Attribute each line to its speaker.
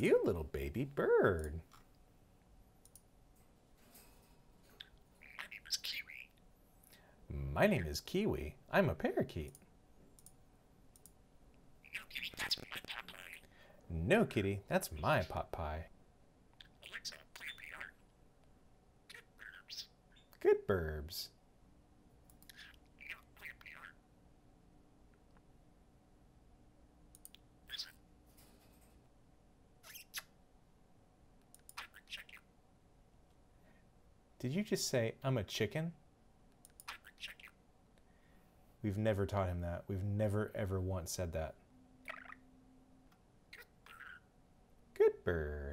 Speaker 1: you little baby bird.
Speaker 2: My name is Kiwi. My name is Kiwi. I'm a parakeet. No, Kitty, that's my pot pie. No, Kitty, that's my pot pie. Alexa, play the Good burbs. Good burbs. Did you just say, I'm a chicken? I'm a chicken. We've never taught him that. We've never, ever once said that. Good bird. Good bird.